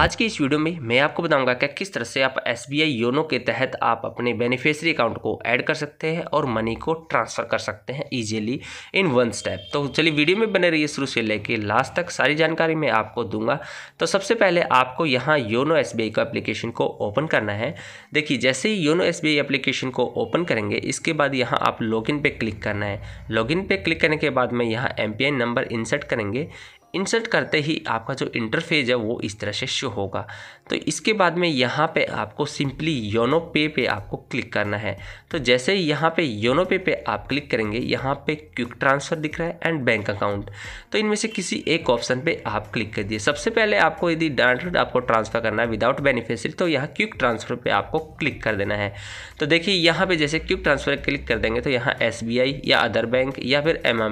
आज की इस वीडियो में मैं आपको बताऊंगा कि किस तरह से आप एस बी आई योनो के तहत आप अपने बेनिफिशरी अकाउंट को ऐड कर सकते हैं और मनी को ट्रांसफ़र कर सकते हैं इजीली इन वन स्टेप तो चलिए वीडियो में बने रहिए शुरू से लेके लास्ट तक सारी जानकारी मैं आपको दूंगा तो सबसे पहले आपको यहाँ योनो एस बी आई का एप्लीकेशन को ओपन करना है देखिए जैसे ही YONO S B I application को ओपन करेंगे इसके बाद यहाँ आप लॉगिन पर क्लिक करना है लॉगिन पर क्लिक करने के बाद में यहाँ M P I number insert करेंगे इंसर्ट करते ही आपका जो इंटरफेस है वो इस तरह से शो होगा तो इसके बाद में यहाँ पे आपको सिंपली योनो पे पे आपको क्लिक करना है तो जैसे यहाँ पे योनो पे पे आप क्लिक करेंगे यहाँ पे क्विक ट्रांसफ़र दिख रहा है एंड बैंक अकाउंट तो इनमें से किसी एक ऑप्शन पे आप क्लिक कर दिए सबसे पहले आपको यदि डायरेक्ट आपको ट्रांसफ़र करना है विदाउट बेनिफिशरी तो यहाँ क्विक ट्रांसफ़र पर आपको क्लिक कर देना है तो देखिए यहाँ पर जैसे क्विक ट्रांसफ़र क्लिक कर देंगे तो यहाँ एस या अदर बैंक या फिर एम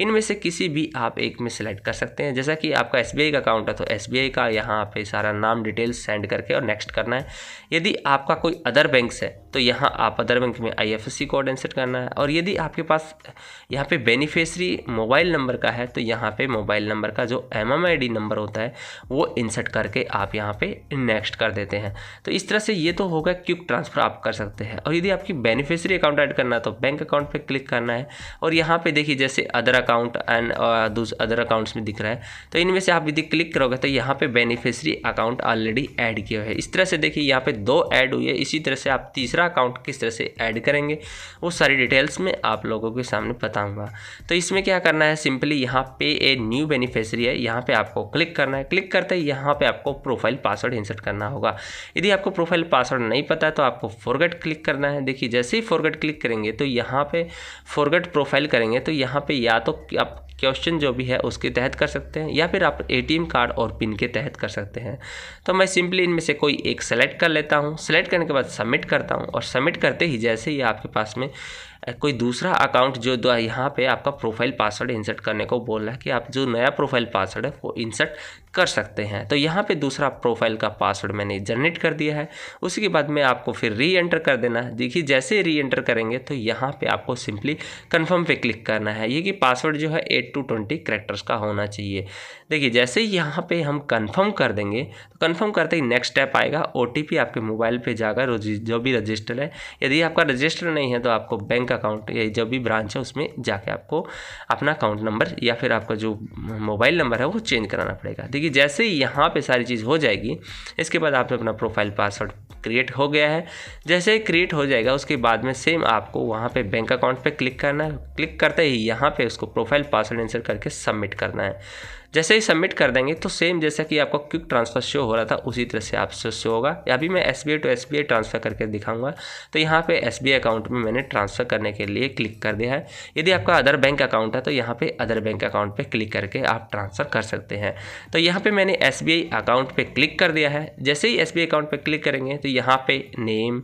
इनमें से किसी भी आप एक में सेलेक्ट कर सकते हैं जैसा कि आपका एस का अकाउंट है तो एस का यहाँ पर सारा नाम डिटेल्स सेंड करके और नेक्स्ट करना है यदि आपका कोई अदर बैंक है तो यहाँ आप अदर बैंक में आईएफएससी कोड इंसर्ट करना है और यदि आपके पास यहाँ पे बेनिफिशरी मोबाइल नंबर का है तो यहाँ पे मोबाइल नंबर का जो M M I D number होता है वो इंसर्ट करके आप यहाँ पे नेक्स्ट कर देते हैं तो इस तरह से ये तो होगा क्विक ट्रांसफ़र आप कर सकते हैं और यदि आपकी बेनिफिशरी अकाउंट ऐड करना है तो बैंक अकाउंट पर क्लिक करना है और यहाँ पर देखिए जैसे other account and other accounts में दिख रहा है तो इनमें से आप यदि क्लिक करोगे तो यहाँ पर बेनिफिशरी अकाउंट ऑलरेडी ऐड किया है इस तरह से देखिए यहाँ पर दो ऐड हुई है इसी तरह से आप तीसरा दूसरा अकाउंट किस तरह से ऐड करेंगे वो सारी डिटेल्स में आप लोगों के सामने बताऊंगा तो इसमें क्या करना है सिंपली यहाँ पे ए न्यू बेनिफिशरी है यहाँ पे आपको क्लिक करना है क्लिक करते ही यहाँ पे आपको प्रोफाइल पासवर्ड इंसर्ट करना होगा यदि आपको प्रोफाइल पासवर्ड नहीं पता है तो आपको फॉरगेट क्लिक करना है देखिए जैसे ही फॉरगेट क्लिक करेंगे तो यहाँ पे फॉरगेट प्रोफाइल करेंगे तो यहाँ पे या तो आप क्वेश्चन जो भी है उसके तहत कर सकते हैं या फिर आप ए कार्ड और पिन के तहत कर सकते हैं तो मैं सिंपली इनमें से कोई एक सेलेक्ट कर लेता हूँ सेलेक्ट करने के बाद सबमिट करता हूँ और सबमिट करते ही जैसे ही आपके पास में कोई दूसरा अकाउंट जो यहाँ पे आपका प्रोफाइल पासवर्ड इंसर्ट करने को बोल रहा है कि आप जो नया प्रोफाइल पासवर्ड है वो इंसर्ट कर सकते हैं तो यहाँ पे दूसरा प्रोफाइल का पासवर्ड मैंने जनरेट कर दिया है उसी के बाद में आपको फिर री एंटर कर देना है देखिए जैसे री एंटर करेंगे तो यहाँ पे आपको सिंपली कंफर्म पे क्लिक करना है ये कि पासवर्ड जो है एट टू ट्वेंटी करेक्टर्स का होना चाहिए देखिए जैसे ही यहाँ पर हम कन्फर्म कर देंगे तो कन्फर्म करते ही नेक्स्ट स्टेप आएगा ओ आपके मोबाइल पर जाकर जो भी रजिस्टर है यदि आपका रजिस्टर नहीं है तो आपको बैंक बैंक अकाउंट या जब भी ब्रांच है उसमें जाके आपको अपना अकाउंट नंबर या फिर आपका जो मोबाइल नंबर है वो चेंज कराना पड़ेगा देखिए जैसे ही यहाँ पर सारी चीज़ हो जाएगी इसके बाद आपने अपना प्रोफाइल पासवर्ड क्रिएट हो गया है जैसे ही क्रिएट हो जाएगा उसके बाद में सेम आपको वहाँ पे बैंक अकाउंट पे क्लिक करना है क्लिक करते ही यहाँ पे उसको प्रोफाइल पासवर्ड एंसर करके सबमिट करना है जैसे ही सबमिट कर देंगे तो सेम जैसा कि आपका क्विक ट्रांसफ़र शो हो रहा था उसी तरह से आपसे शो होगा अभी मैं S B to S transfer करके दिखाऊंगा तो यहाँ पे एस अकाउंट में मैंने ट्रांसफ़र करने के लिए क्लिक कर दिया है यदि आपका अदर बैंक अकाउंट है तो यहाँ पर अदर बैंक अकाउंट पर क्लिक करके आप ट्रांसफ़र कर सकते हैं तो यहाँ पर मैंने एस अकाउंट पर क्लिक कर दिया है जैसे ही एस अकाउंट पर क्लिक करेंगे तो यहाँ पर नेम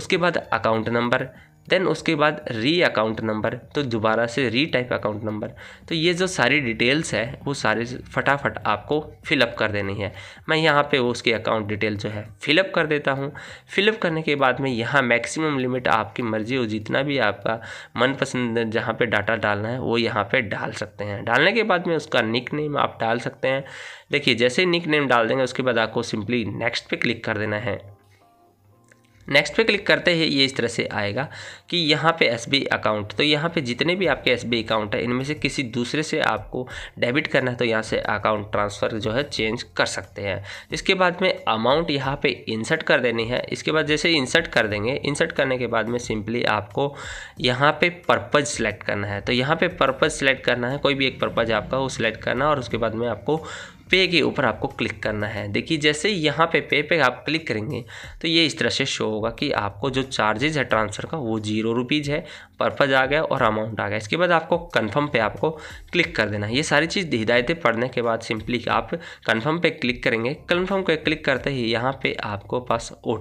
उसके बाद अकाउंट नंबर देन उसके बाद री अकाउंट नंबर तो दोबारा से री टाइप अकाउंट नंबर तो ये जो सारी डिटेल्स है वो सारे फटाफट आपको फिलअप कर देनी है मैं यहाँ पे उसकी अकाउंट डिटेल जो है फिलअप कर देता हूँ फिलअप करने के बाद में यहाँ मैक्सिमम लिमिट आपकी मर्जी हो जितना भी आपका मनपसंद जहाँ पर डाटा डालना है वो यहाँ पर डाल सकते हैं डालने के बाद में उसका निक नेम आप डाल सकते हैं देखिए जैसे निक नेम डाल देंगे उसके बाद आपको सिंपली नेक्स्ट पे क्लिक कर देना है नेक्स्ट पे क्लिक करते ही ये इस तरह से आएगा कि यहाँ पे एस अकाउंट तो यहाँ पे जितने भी आपके एस अकाउंट है इनमें से किसी दूसरे से आपको डेबिट करना है तो यहाँ से अकाउंट ट्रांसफ़र जो है चेंज कर सकते हैं इसके बाद में अमाउंट यहाँ पे इंसर्ट कर देनी है इसके बाद जैसे इंसर्ट कर देंगे इंसर्ट करने के बाद में सिंपली आपको यहाँ पर पर्पज़ सेलेक्ट करना है तो यहाँ पर पर्पज़ सेलेक्ट करना है कोई भी एक पर्पज़ आपका वो सिलेक्ट करना और उसके बाद में आपको पे के ऊपर आपको क्लिक करना है देखिए जैसे यहाँ पे पे पे आप क्लिक करेंगे तो ये इस तरह से शो होगा कि आपको जो चार्जेज है ट्रांसफ़र का वो जीरो रुपीज़ है पर्पज़ आ गया और अमाउंट आ गया इसके बाद आपको कन्फर्म पे आपको क्लिक कर देना है ये सारी चीज़ हिदायतें पढ़ने के बाद सिंपली आप कन्फर्म पे क्लिक करेंगे कन्फर्म पे क्लिक करते ही यहाँ पे आपको पास ओ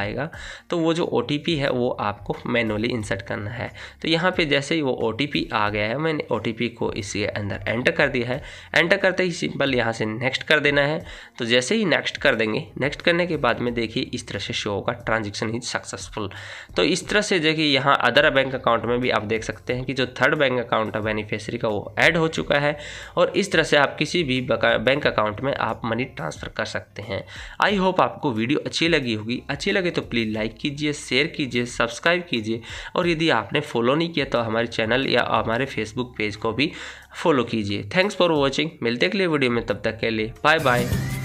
आएगा तो वो जो ओ है वो आपको मैनुअली इंसर्ट करना है तो यहाँ पर जैसे ही वो ओ आ गया है मैंने ओ को इसके अंदर एंटर कर दिया है एंटर करते ही सिंपल यहाँ से नेक्स्ट कर देना है तो जैसे ही नेक्स्ट कर देंगे नेक्स्ट करने के बाद में देखिए इस तरह से शो होगा ट्रांजेक्शन इज सक्सेसफुल तो इस तरह से देखिए यहाँ अदर बैंक अकाउंट में भी आप देख सकते हैं कि जो थर्ड बैंक अकाउंट है बेनिफिशरी का वो ऐड हो चुका है और इस तरह से आप किसी भी बैंक अकाउंट में आप मनी ट्रांसफ़र कर सकते हैं आई होप आपको वीडियो अच्छी लगी होगी अच्छी लगे तो प्लीज़ लाइक कीजिए शेयर कीजिए सब्सक्राइब कीजिए और यदि आपने फॉलो नहीं किया तो हमारे चैनल या हमारे फेसबुक पेज को भी फॉलो कीजिए थैंक्स फॉर वॉचिंग मिलते अगले वीडियो में तब तक के लिए बाय बाय